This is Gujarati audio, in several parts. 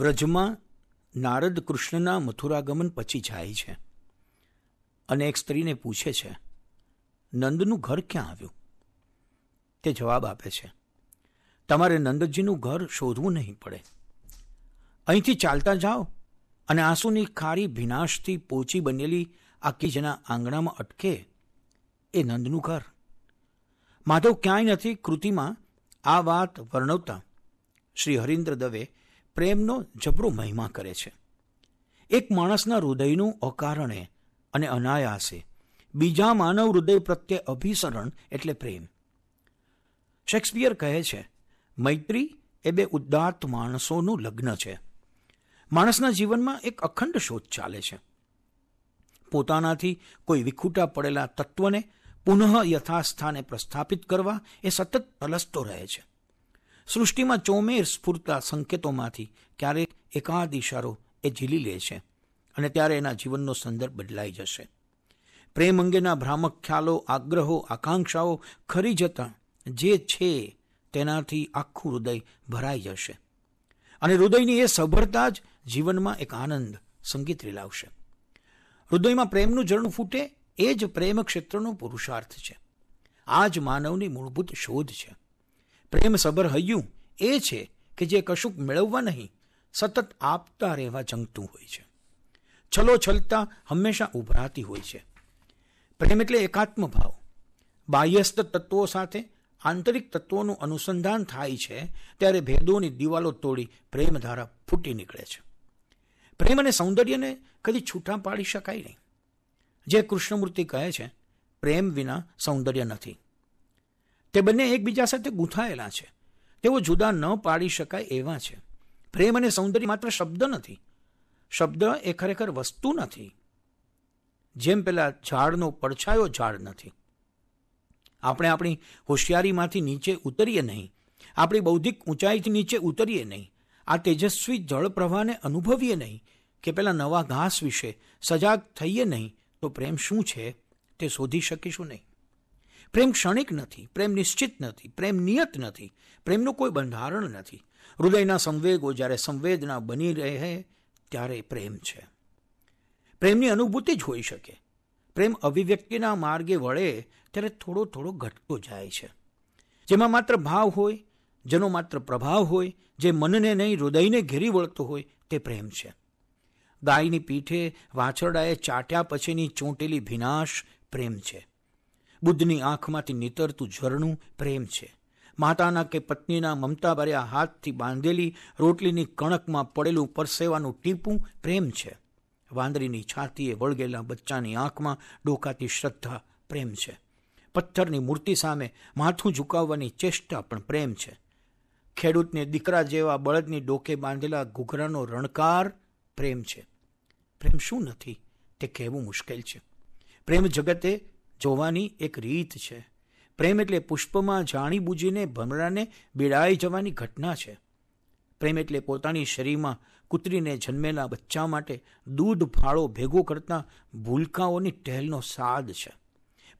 વ્રજમાં નારદ કૃષ્ણના મથુરાગમન પછી જાય છે અને એક સ્ત્રીને પૂછે છે નંદનું ઘર ક્યાં આવ્યું તે જવાબ આપે છે તમારે નંદજીનું ઘર શોધવું નહીં પડે અહીંથી ચાલતા જાઓ અને આંસુની ખારી ભીનાશથી પોચી બનેલી આ કીજના આંગણામાં અટકે એ નંદનું ઘર માધવ ક્યાંય નથી કૃતિમાં આ વાત વર્ણવતા શ્રી હરિન્દ્ર દવે પ્રેમનો જબરો મહિમા કરે છે એક માણસના હૃદયનું અકારણે અને અનાયાસે બીજા માનવ હૃદય પ્રત્યે અભિસરણ એટલે પ્રેમ શેક્સપિયર કહે છે મૈત્રી એ બે ઉદાત્ત માણસોનું લગ્ન છે માણસના જીવનમાં એક અખંડ શોધ ચાલે છે પોતાનાથી કોઈ વિખૂટા પડેલા તત્વને પુનઃ યથાસ્થાને પ્રસ્થાપિત કરવા એ સતત પલસતો રહે છે સૃષ્ટિમાં ચોમેર સ્ફૂરતા સંકેતોમાંથી ક્યારેક એકાદ ઇશારો એ ઝીલી લે છે અને ત્યારે એના જીવનનો સંદર્ભ બદલાઈ જશે પ્રેમ અંગેના ભ્રામક ખ્યાલો આગ્રહો આકાંક્ષાઓ ખરી જતાં જે છે તેનાથી આખું હૃદય ભરાઈ જશે અને હૃદયની એ સભરતા જ જીવનમાં એક આનંદ સંગીત લાવશે હૃદયમાં પ્રેમનું ઝરણું ફૂટે એ જ પ્રેમ ક્ષેત્રનો પુરુષાર્થ છે આ જ માનવની મૂળભૂત શોધ છે પ્રેમ સબર હૈયું એ છે કે જે કશુંક મેળવવા નહીં સતત આપતા રહેવા જંગતું હોય છે છલો છલતા હંમેશા ઉભરાતી હોય છે પ્રેમ એટલે એકાત્મ ભાવ બાહ્યસ્થ તત્વો સાથે આંતરિક તત્વોનું અનુસંધાન થાય છે ત્યારે ભેદોની દિવાલો તોડી પ્રેમધારા ફૂટી નીકળે છે પ્રેમ અને સૌંદર્યને કદી છૂટા પાડી શકાય નહીં જે કૃષ્ણમૂર્તિ કહે છે પ્રેમ વિના સૌંદર્ય નથી તે બંને એકબીજા સાથે ગૂંથાયેલા છે તેઓ જુદા ન પાડી શકાય એવા છે પ્રેમ અને સૌંદર્ય માત્ર શબ્દ નથી શબ્દ એ ખરેખર વસ્તુ નથી જેમ પેલા ઝાડનો પડછાયો ઝાડ નથી આપણે આપણી હોશિયારીમાંથી નીચે ઉતરીએ નહીં આપણી બૌદ્ધિક ઊંચાઈથી નીચે ઉતરીએ નહીં આ તેજસ્વી જળ પ્રવાહને અનુભવીએ નહીં કે પેલા નવા ઘાસ વિશે સજાગ થઈએ નહીં તો પ્રેમ શું છે તે શોધી શકીશું નહીં પ્રેમ ક્ષણિક નથી પ્રેમ નિશ્ચિત નથી પ્રેમ નિયત નથી પ્રેમનું કોઈ બંધારણ નથી હૃદયના સંવેગો જ્યારે સંવેદના બની રહે ત્યારે પ્રેમ છે પ્રેમની અનુભૂતિ જ હોઈ શકે પ્રેમ અભિવ્યક્તિના માર્ગે વળે ત્યારે થોડો થોડો ઘટતો જાય છે જેમાં માત્ર ભાવ હોય જેનો માત્ર પ્રભાવ હોય જે મનને નહીં હૃદયને ઘેરી વળતો હોય તે પ્રેમ છે ગાયની પીઠે વાછરડાએ ચાટ્યા પછીની ચોંટેલી ભીનાશ પ્રેમ છે બુદ્ધની આંખમાંથી નીતરતું ઝરણું પ્રેમ છે માતાના કે પત્નીના મમતાભર્યા હાથથી બાંધેલી રોટલીની કણકમાં પડેલું પરસેવાનું ટીપું પ્રેમ છે વાંદરીની છાતીએ વળગેલા બચ્ચાની આંખમાં ડોકાતી શ્રદ્ધા પ્રેમ છે પથ્થરની મૂર્તિ સામે માથું ઝુકાવવાની ચેષ્ટા પણ પ્રેમ છે ખેડૂતને દીકરા જેવા બળદની ડોકે બાંધેલા ઘૂઘરાનો રણકાર પ્રેમ છે પ્રેમ શું નથી તે કહેવું મુશ્કેલ છે પ્રેમ જગતે જોવાની એક રીત છે પ્રેમ એટલે પુષ્પમાં જાણીબૂજીને ભમરાને બિડાઈ જવાની ઘટના છે પ્રેમ એટલે પોતાની શરીરમાં કૂતરીને જન્મેલા બચ્ચા માટે દૂધ ફાળો ભેગો કરતા ભૂલકાઓની ટહેલનો સાદ છે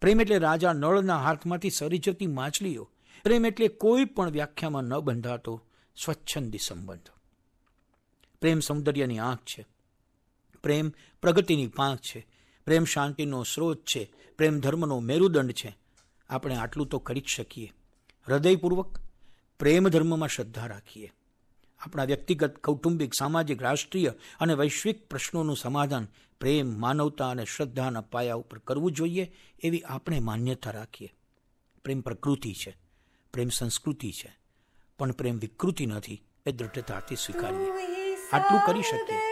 પ્રેમ એટલે રાજા નળના હાથમાંથી સરી જતી માછલીઓ પ્રેમ એટલે કોઈ પણ વ્યાખ્યામાં ન બંધાતો સ્વચ્છંદી સંબંધ પ્રેમ સૌંદર્યની આંખ છે પ્રેમ પ્રગતિની પાંખ છે પ્રેમ શાંતિનો સ્રોત છે પ્રેમ ધર્મનો મેરુદંડ છે આપણે આટલું તો કરી જ શકીએ હૃદયપૂર્વક પ્રેમ ધર્મમાં શ્રદ્ધા રાખીએ આપણા વ્યક્તિગત કૌટુંબિક સામાજિક રાષ્ટ્રીય અને વૈશ્વિક પ્રશ્નોનું સમાધાન પ્રેમ માનવતા અને શ્રદ્ધાના પાયા ઉપર કરવું જોઈએ એવી આપણે માન્યતા રાખીએ પ્રેમ પ્રકૃતિ છે પ્રેમ સંસ્કૃતિ છે પણ પ્રેમ વિકૃતિ નથી એ દ્રઢતાથી સ્વીકારીએ આટલું કરી શકીએ